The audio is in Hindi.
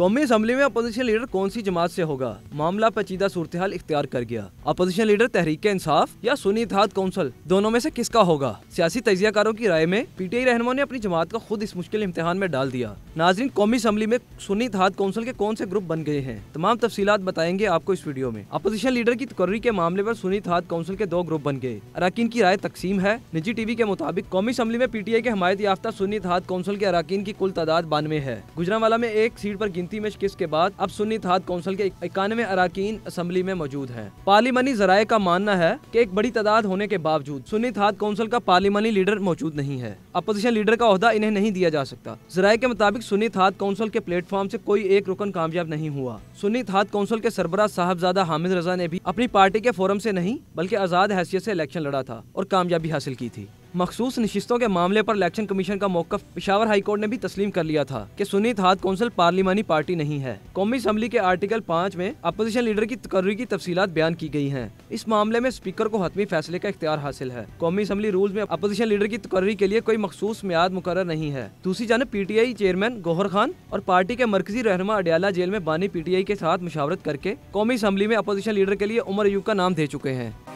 कौमी असम्बली में अपोजिशन लीडर कौन सी जमात से होगा मामला पेचीदा सूरत हाल इख्तियार कर गया अपोजिशन लीडर तहरीक इंसाफ या सुनी इतिहाद कौंसल दोनों में से किसका होगा सियासी तजियाकारों की राय में पीटीआई रहनुमा ने अपनी जमात का खुद इस मुश्किल इम्तिहान में डाल दिया नाजरीन कौमी असम्बली में सुनी इतिहाद कौंसल के कौन से ग्रुप बन गए हैं तमाम तफसी बताएंगे आपको इस वीडियो में अपोजिशन लीडर की तकर्री के मामले आरोप सुनी इतिहाद कौंसिल के दो ग्रुप बन गए अरकान की राय तकसीम है निजी टीवी के मुताबिक कौमी असम्बली में पीटीआई के हमायत याफ्ता सुनी इतिहाद कौंसिल के अरकान की कुल तादाद बानवे है गुजरावाला में एक सीट आरोप गिनती अंतिम किस के बाद अब सुन्नी थाद कौंसिल के इक्यानवे अरकान असम्बली में मौजूद है पार्लिमानी जराये का मानना है की एक बड़ी तादाद होने के बावजूद सुन्नी थाद कौंसिल का पार्लिमानी लीडर मौजूद नहीं है अपोजिशन लीडर का अहदा इन्हें नहीं दिया जा सकता जराये के मुताबिक सुन्नी थाद कौंसिल के प्लेटफॉर्म ऐसी कोई एक रुकन कामयाब नहीं हुआ सुन्नी थाद कौंसिल के सरबरा साहबजादा हामिद रजा ने भी अपनी पार्टी के फोरम ऐसी नहीं बल्कि आजाद हैसियत ऐसी इलेक्शन लड़ा था और कामयाबी हासिल की थी मखसूस नशिस्तों के मामले पर इलेक्शन कमीशन का मौकफ पिशावर हाईकोर्ट ने भी तस्लीम कर लिया था कि सुनीत थाद कौंसिल पार्लिमानी पार्टी नहीं है कौमी असम्बली के आर्टिकल पाँच में अपोजिशन लीडर की तकर्री की तफसीत बयान की गई है इस मामले में स्पीकर को हतमी फैसले का इख्तियार हासिल है कौमी असम्बली रूल में अपोजिशन लीडर की तकर्री के लिए कोई मखसूस म्याद मुकर नहीं है दूसरी जानब P T I chairman Gohar Khan और पार्टी के मरकजी रहनमा अडियाला जेल में बानी पी टी आई के साथ मुशावरत करके कौमी असम्बली में अपोजिशन लीडर के लिए उमर अयूब का नाम दे चुके हैं